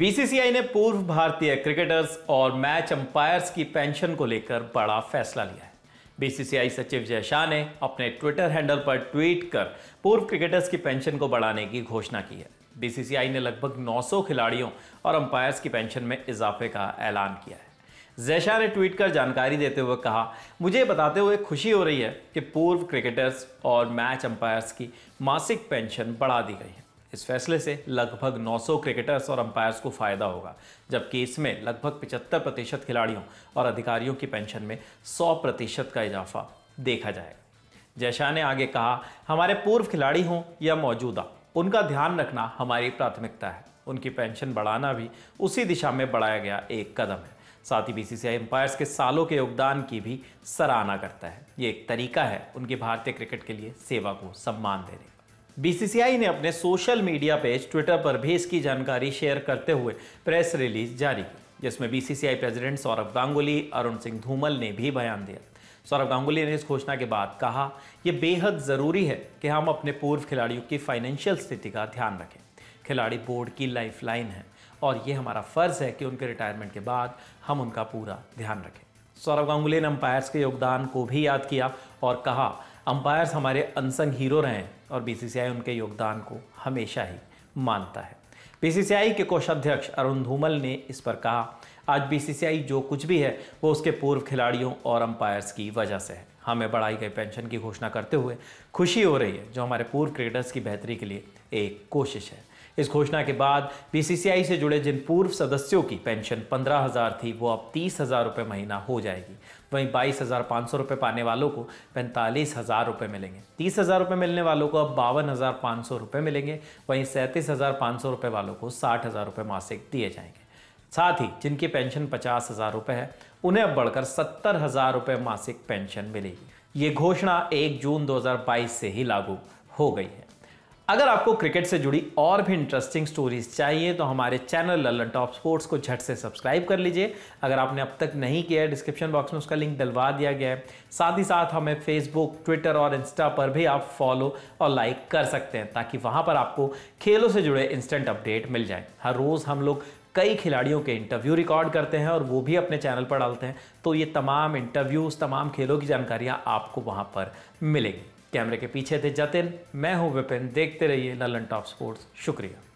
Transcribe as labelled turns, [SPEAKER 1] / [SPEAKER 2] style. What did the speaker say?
[SPEAKER 1] BCCI ने पूर्व भारतीय क्रिकेटर्स और मैच अंपायर्स की पेंशन को लेकर बड़ा फैसला लिया है बीसीसीआई सचिव जय शाह ने अपने ट्विटर हैंडल पर ट्वीट कर पूर्व क्रिकेटर्स की पेंशन को बढ़ाने की घोषणा की है बीसीसीआई ने लगभग 900 खिलाड़ियों और अंपायर्स की पेंशन में इजाफे का ऐलान किया है जैशा ने ट्वीट कर जानकारी देते हुए कहा मुझे बताते हुए खुशी हो रही है कि पूर्व क्रिकेटर्स और मैच अंपायर्स की मासिक पेंशन बढ़ा दी गई है इस फैसले से लगभग 900 क्रिकेटर्स और अंपायर्स को फायदा होगा जबकि इसमें लगभग 75 प्रतिशत खिलाड़ियों और अधिकारियों की पेंशन में 100 प्रतिशत का इजाफा देखा जाएगा जयशाह ने आगे कहा हमारे पूर्व खिलाड़ी हों या मौजूदा उनका ध्यान रखना हमारी प्राथमिकता है उनकी पेंशन बढ़ाना भी उसी दिशा में बढ़ाया गया एक कदम है साथ ही बीसीसीआई एम्पायर्स के सालों के योगदान की भी सराहना करता है ये एक तरीका है उनकी भारतीय क्रिकेट के लिए सेवा को सम्मान देने का बीसीसीआई ने अपने सोशल मीडिया पेज ट्विटर पर भी इसकी जानकारी शेयर करते हुए प्रेस रिलीज जारी की जिसमें बीसीसीआई प्रेसिडेंट सौरभ गांगुली अरुण सिंह धूमल ने भी बयान दिया सौरभ गांगुली ने इस घोषणा के बाद कहा यह बेहद ज़रूरी है कि हम अपने पूर्व खिलाड़ियों की फाइनेंशियल स्थिति का ध्यान रखें खिलाड़ी बोर्ड की लाइफलाइन है और ये हमारा फ़र्ज़ है कि उनके रिटायरमेंट के बाद हम उनका पूरा ध्यान रखें सौरभ गांगुली ने अंपायर्स के योगदान को भी याद किया और कहा अंपायर्स हमारे अनसंग हीरो रहे हैं और बीसीसीआई उनके योगदान को हमेशा ही मानता है बीसीसीआई के कोषाध्यक्ष अरुण धूमल ने इस पर कहा आज बीसीसीआई जो कुछ भी है वो उसके पूर्व खिलाड़ियों और अंपायर्स की वजह से है हमें हाँ, बढ़ाई गई पेंशन की घोषणा करते हुए खुशी हो रही है जो हमारे पूर्व क्रिकेटर्स की बेहतरी के लिए एक कोशिश है इस घोषणा के बाद बीसीसीआई से जुड़े जिन पूर्व सदस्यों की पेंशन पंद्रह हज़ार थी वो अब तीस हज़ार रुपये महीना हो जाएगी वहीं बाईस हज़ार पाँच सौ रुपये पाने वालों को पैंतालीस हज़ार रुपये मिलेंगे तीस हज़ार रुपये मिलने वालों को अब बावन हज़ार पाँच सौ रुपये मिलेंगे वहीं सैंतीस हज़ार पाँच सौ रुपये वालों को साठ हज़ार रुपये मासिक दिए जाएंगे साथ ही जिनकी पेंशन पचास हज़ार रुपये है उन्हें अब बढ़कर सत्तर हज़ार रुपये मासिक पेंशन मिलेगी ये घोषणा एक जून दो हज़ार बाईस से ही लागू हो गई है अगर आपको क्रिकेट से जुड़ी और भी इंटरेस्टिंग स्टोरीज चाहिए तो हमारे चैनल ललन टॉप स्पोर्ट्स को झट से सब्सक्राइब कर लीजिए अगर आपने अब तक नहीं किया है डिस्क्रिप्शन बॉक्स में उसका लिंक डलवा दिया गया है साथ ही साथ हमें फेसबुक ट्विटर और इंस्टा पर भी आप फॉलो और लाइक कर सकते हैं ताकि वहाँ पर आपको खेलों से जुड़े इंस्टेंट अपडेट मिल जाए हर रोज़ हम लोग कई खिलाड़ियों के इंटरव्यू रिकॉर्ड करते हैं और वो भी अपने चैनल पर डालते हैं तो ये तमाम इंटरव्यूज़ तमाम खेलों की जानकारियाँ आपको वहाँ पर मिलेंगी कैमरे के पीछे थे जतिन मैं हूँ विपिन देखते रहिए ललन टॉप स्पोर्ट्स शुक्रिया